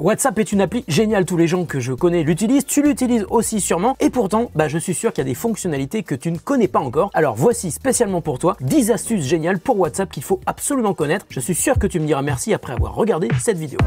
WhatsApp est une appli géniale, tous les gens que je connais l'utilisent, tu l'utilises aussi sûrement, et pourtant, bah, je suis sûr qu'il y a des fonctionnalités que tu ne connais pas encore. Alors voici spécialement pour toi 10 astuces géniales pour WhatsApp qu'il faut absolument connaître. Je suis sûr que tu me diras merci après avoir regardé cette vidéo.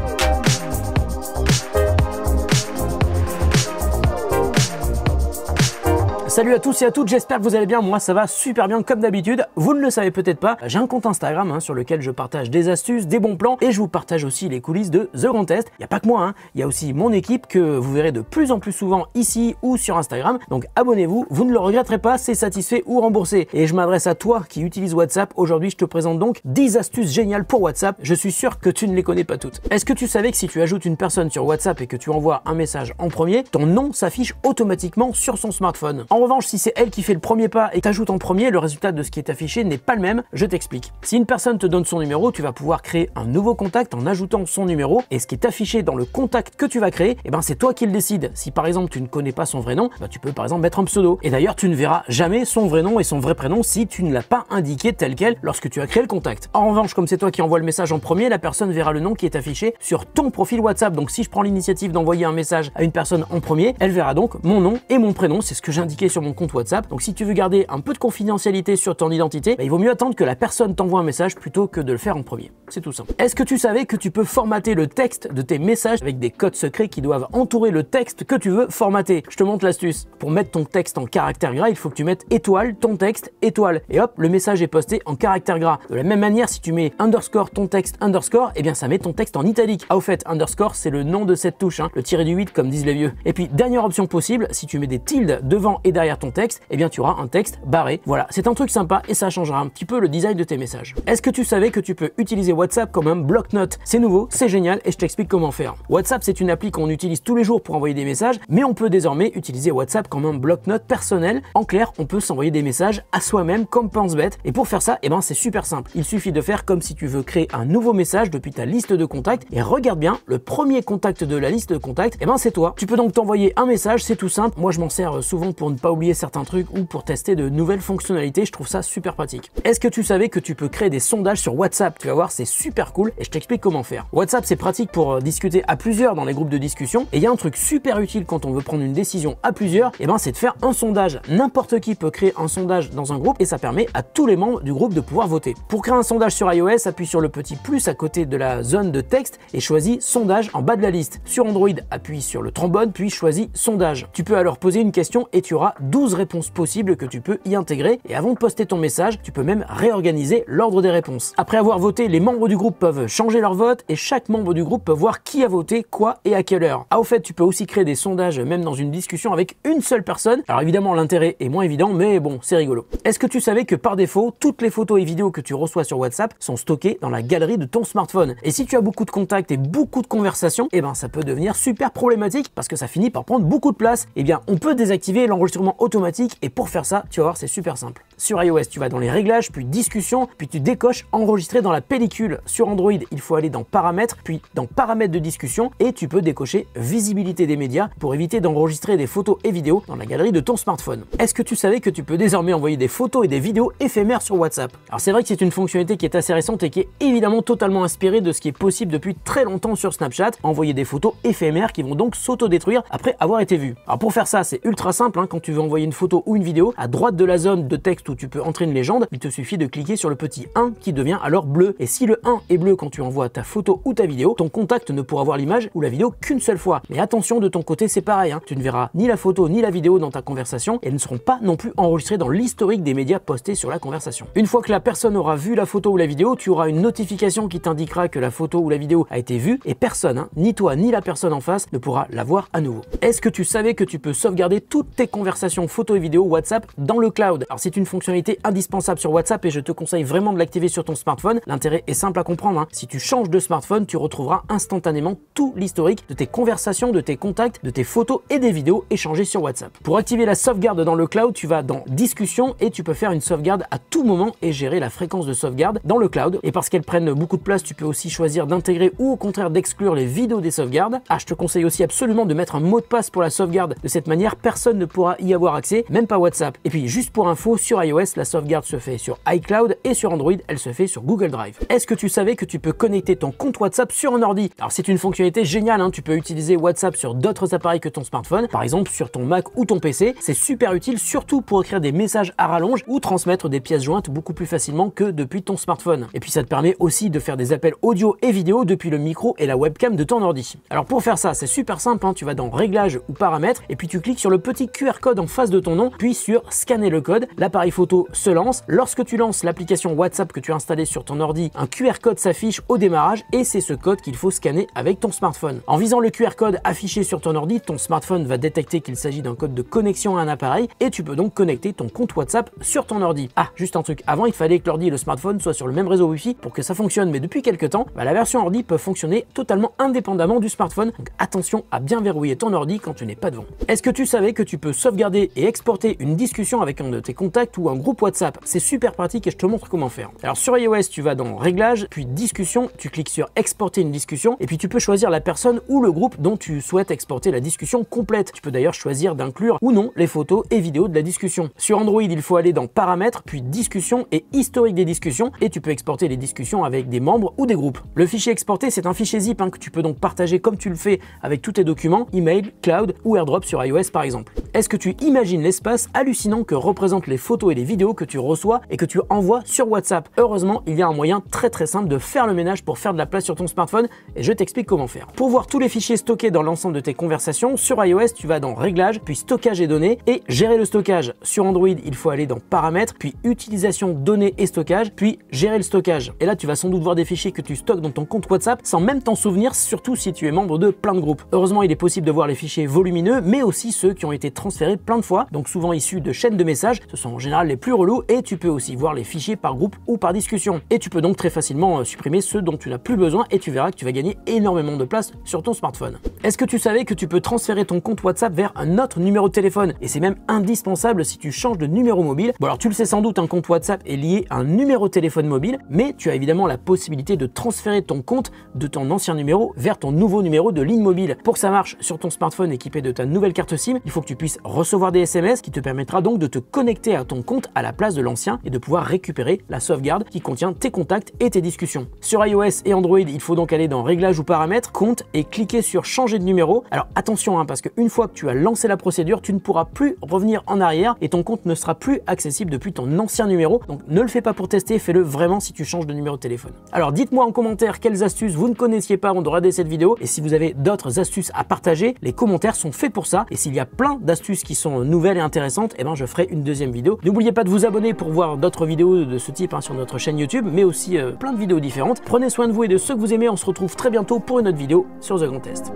Salut à tous et à toutes, j'espère que vous allez bien, moi ça va super bien comme d'habitude, vous ne le savez peut-être pas, j'ai un compte Instagram hein, sur lequel je partage des astuces, des bons plans et je vous partage aussi les coulisses de The Grand Test, il n'y a pas que moi, hein. il y a aussi mon équipe que vous verrez de plus en plus souvent ici ou sur Instagram, donc abonnez-vous, vous ne le regretterez pas, c'est satisfait ou remboursé. Et je m'adresse à toi qui utilise WhatsApp, aujourd'hui je te présente donc 10 astuces géniales pour WhatsApp, je suis sûr que tu ne les connais pas toutes. Est-ce que tu savais que si tu ajoutes une personne sur WhatsApp et que tu envoies un message en premier, ton nom s'affiche automatiquement sur son smartphone en revanche, si c'est elle qui fait le premier pas et t'ajoute en premier, le résultat de ce qui est affiché n'est pas le même. Je t'explique. Si une personne te donne son numéro, tu vas pouvoir créer un nouveau contact en ajoutant son numéro et ce qui est affiché dans le contact que tu vas créer, eh ben c'est toi qui le décide. Si par exemple tu ne connais pas son vrai nom, bah, tu peux par exemple mettre un pseudo. Et d'ailleurs, tu ne verras jamais son vrai nom et son vrai prénom si tu ne l'as pas indiqué tel quel lorsque tu as créé le contact. En revanche, comme c'est toi qui envoie le message en premier, la personne verra le nom qui est affiché sur ton profil WhatsApp. Donc si je prends l'initiative d'envoyer un message à une personne en premier, elle verra donc mon nom et mon prénom, c'est ce que j'ai sur mon compte WhatsApp. Donc si tu veux garder un peu de confidentialité sur ton identité, bah, il vaut mieux attendre que la personne t'envoie un message plutôt que de le faire en premier. C'est tout simple. Est-ce que tu savais que tu peux formater le texte de tes messages avec des codes secrets qui doivent entourer le texte que tu veux formater Je te montre l'astuce. Pour mettre ton texte en caractère gras, il faut que tu mettes étoile, ton texte, étoile. Et hop, le message est posté en caractère gras. De la même manière, si tu mets underscore ton texte, underscore, et eh bien ça met ton texte en italique. Ah, au fait, underscore, c'est le nom de cette touche, hein. le tiré du 8 comme disent les vieux. Et puis, dernière option possible, si tu mets des tildes devant et derrière ton texte, et eh bien tu auras un texte barré. Voilà, c'est un truc sympa et ça changera un petit peu le design de tes messages. Est-ce que tu savais que tu peux utiliser WhatsApp comme un bloc-notes C'est nouveau, c'est génial et je t'explique comment faire. WhatsApp, c'est une appli qu'on utilise tous les jours pour envoyer des messages, mais on peut désormais utiliser WhatsApp comme un bloc-notes personnel. En clair, on peut s'envoyer des messages à soi-même comme pense bête. Et pour faire ça, et eh ben c'est super simple. Il suffit de faire comme si tu veux créer un nouveau message depuis ta liste de contacts et regarde bien, le premier contact de la liste de contacts, et eh ben c'est toi. Tu peux donc t'envoyer un message, c'est tout simple. Moi, je m'en sers souvent pour ne pas oublier certains trucs ou pour tester de nouvelles fonctionnalités, je trouve ça super pratique. Est-ce que tu savais que tu peux créer des sondages sur WhatsApp Tu vas voir, c'est super cool et je t'explique comment faire. WhatsApp, c'est pratique pour euh, discuter à plusieurs dans les groupes de discussion et il y a un truc super utile quand on veut prendre une décision à plusieurs, et eh ben c'est de faire un sondage. N'importe qui peut créer un sondage dans un groupe et ça permet à tous les membres du groupe de pouvoir voter. Pour créer un sondage sur iOS, appuie sur le petit plus à côté de la zone de texte et choisis sondage en bas de la liste. Sur Android, appuie sur le trombone puis choisis sondage. Tu peux alors poser une question et tu auras 12 réponses possibles que tu peux y intégrer et avant de poster ton message, tu peux même réorganiser l'ordre des réponses. Après avoir voté, les membres du groupe peuvent changer leur vote et chaque membre du groupe peut voir qui a voté, quoi et à quelle heure. Ah au fait, tu peux aussi créer des sondages même dans une discussion avec une seule personne. Alors évidemment, l'intérêt est moins évident, mais bon, c'est rigolo. Est-ce que tu savais que par défaut, toutes les photos et vidéos que tu reçois sur WhatsApp sont stockées dans la galerie de ton smartphone Et si tu as beaucoup de contacts et beaucoup de conversations, eh ben ça peut devenir super problématique parce que ça finit par prendre beaucoup de place. Eh bien, on peut désactiver l'enregistrement automatique et pour faire ça, tu vas voir, c'est super simple. Sur iOS, tu vas dans les réglages, puis discussion, puis tu décoches enregistrer dans la pellicule. Sur Android, il faut aller dans paramètres, puis dans paramètres de discussion et tu peux décocher visibilité des médias pour éviter d'enregistrer des photos et vidéos dans la galerie de ton smartphone. Est-ce que tu savais que tu peux désormais envoyer des photos et des vidéos éphémères sur WhatsApp Alors c'est vrai que c'est une fonctionnalité qui est assez récente et qui est évidemment totalement inspirée de ce qui est possible depuis très longtemps sur Snapchat, envoyer des photos éphémères qui vont donc s'autodétruire après avoir été vues. Alors pour faire ça, c'est ultra simple, hein. quand tu veux envoyer une photo ou une vidéo, à droite de la zone de texte où tu peux entrer une légende, il te suffit de cliquer sur le petit 1 qui devient alors bleu. Et si le 1 est bleu quand tu envoies ta photo ou ta vidéo, ton contact ne pourra voir l'image ou la vidéo qu'une seule fois. Mais attention, de ton côté, c'est pareil. Hein. Tu ne verras ni la photo ni la vidéo dans ta conversation et elles ne seront pas non plus enregistrées dans l'historique des médias postés sur la conversation. Une fois que la personne aura vu la photo ou la vidéo, tu auras une notification qui t'indiquera que la photo ou la vidéo a été vue et personne, hein, ni toi ni la personne en face, ne pourra la voir à nouveau. Est-ce que tu savais que tu peux sauvegarder toutes tes conversations photos photo et vidéo WhatsApp dans le cloud. Alors c'est une fonctionnalité indispensable sur WhatsApp et je te conseille vraiment de l'activer sur ton smartphone. L'intérêt est simple à comprendre. Hein. Si tu changes de smartphone, tu retrouveras instantanément tout l'historique de tes conversations, de tes contacts, de tes photos et des vidéos échangées sur WhatsApp. Pour activer la sauvegarde dans le cloud, tu vas dans Discussion et tu peux faire une sauvegarde à tout moment et gérer la fréquence de sauvegarde dans le cloud. Et parce qu'elles prennent beaucoup de place, tu peux aussi choisir d'intégrer ou au contraire d'exclure les vidéos des sauvegardes. Ah, je te conseille aussi absolument de mettre un mot de passe pour la sauvegarde. De cette manière, personne ne pourra y avoir accès, même pas WhatsApp. Et puis juste pour info, sur iOS, la sauvegarde se fait sur iCloud et sur Android, elle se fait sur Google Drive. Est-ce que tu savais que tu peux connecter ton compte WhatsApp sur un ordi Alors c'est une fonctionnalité géniale, hein. tu peux utiliser WhatsApp sur d'autres appareils que ton smartphone, par exemple sur ton Mac ou ton PC. C'est super utile, surtout pour écrire des messages à rallonge ou transmettre des pièces jointes beaucoup plus facilement que depuis ton smartphone. Et puis ça te permet aussi de faire des appels audio et vidéo depuis le micro et la webcam de ton ordi. Alors pour faire ça, c'est super simple, hein. tu vas dans Réglages ou Paramètres et puis tu cliques sur le petit QR code face de ton nom, puis sur scanner le code. L'appareil photo se lance. Lorsque tu lances l'application WhatsApp que tu as installée sur ton ordi, un QR code s'affiche au démarrage et c'est ce code qu'il faut scanner avec ton smartphone. En visant le QR code affiché sur ton ordi, ton smartphone va détecter qu'il s'agit d'un code de connexion à un appareil et tu peux donc connecter ton compte WhatsApp sur ton ordi. Ah, juste un truc, avant il fallait que l'ordi et le smartphone soient sur le même réseau Wi-Fi pour que ça fonctionne, mais depuis quelques temps, bah, la version ordi peut fonctionner totalement indépendamment du smartphone, donc attention à bien verrouiller ton ordi quand tu n'es pas devant. Est-ce que tu savais que tu peux sauvegarder et exporter une discussion avec un de tes contacts ou un groupe WhatsApp. C'est super pratique et je te montre comment faire. Alors sur iOS, tu vas dans Réglages, puis Discussion, tu cliques sur Exporter une discussion et puis tu peux choisir la personne ou le groupe dont tu souhaites exporter la discussion complète. Tu peux d'ailleurs choisir d'inclure ou non les photos et vidéos de la discussion. Sur Android, il faut aller dans Paramètres, puis Discussion et Historique des discussions et tu peux exporter les discussions avec des membres ou des groupes. Le fichier exporté, c'est un fichier zip hein, que tu peux donc partager comme tu le fais avec tous tes documents, email, cloud ou AirDrop sur iOS par exemple. Est-ce que tu imagine l'espace hallucinant que représentent les photos et les vidéos que tu reçois et que tu envoies sur WhatsApp. Heureusement, il y a un moyen très très simple de faire le ménage pour faire de la place sur ton smartphone et je t'explique comment faire. Pour voir tous les fichiers stockés dans l'ensemble de tes conversations, sur iOS, tu vas dans Réglages, puis Stockage et données et Gérer le stockage. Sur Android, il faut aller dans Paramètres, puis Utilisation, données et stockage, puis Gérer le stockage. Et là, tu vas sans doute voir des fichiers que tu stockes dans ton compte WhatsApp sans même t'en souvenir, surtout si tu es membre de plein de groupes. Heureusement, il est possible de voir les fichiers volumineux, mais aussi ceux qui ont été transférés plein de fois, donc souvent issus de chaînes de messages, ce sont en général les plus relous et tu peux aussi voir les fichiers par groupe ou par discussion. Et tu peux donc très facilement euh, supprimer ceux dont tu n'as plus besoin et tu verras que tu vas gagner énormément de place sur ton smartphone. Est-ce que tu savais que tu peux transférer ton compte WhatsApp vers un autre numéro de téléphone Et c'est même indispensable si tu changes de numéro mobile. Bon alors tu le sais sans doute, un compte WhatsApp est lié à un numéro de téléphone mobile, mais tu as évidemment la possibilité de transférer ton compte de ton ancien numéro vers ton nouveau numéro de ligne mobile. Pour que ça marche sur ton smartphone équipé de ta nouvelle carte SIM, il faut que tu puisses recevoir des SMS qui te permettra donc de te connecter à ton compte à la place de l'ancien et de pouvoir récupérer la sauvegarde qui contient tes contacts et tes discussions. Sur iOS et Android, il faut donc aller dans Réglages ou Paramètres, Compte et cliquer sur Changer de numéro. Alors attention, hein, parce qu'une fois que tu as lancé la procédure, tu ne pourras plus revenir en arrière et ton compte ne sera plus accessible depuis ton ancien numéro. Donc ne le fais pas pour tester, fais-le vraiment si tu changes de numéro de téléphone. Alors dites-moi en commentaire quelles astuces vous ne connaissiez pas avant de cette vidéo et si vous avez d'autres astuces à partager, les commentaires sont faits pour ça et s'il y a plein d'astuces qui sont nouvelles et intéressantes, eh ben, je ferai une deuxième vidéo. N'oubliez pas de vous abonner pour voir d'autres vidéos de ce type hein, sur notre chaîne YouTube, mais aussi euh, plein de vidéos différentes. Prenez soin de vous et de ceux que vous aimez. On se retrouve très bientôt pour une autre vidéo sur The Grand Test.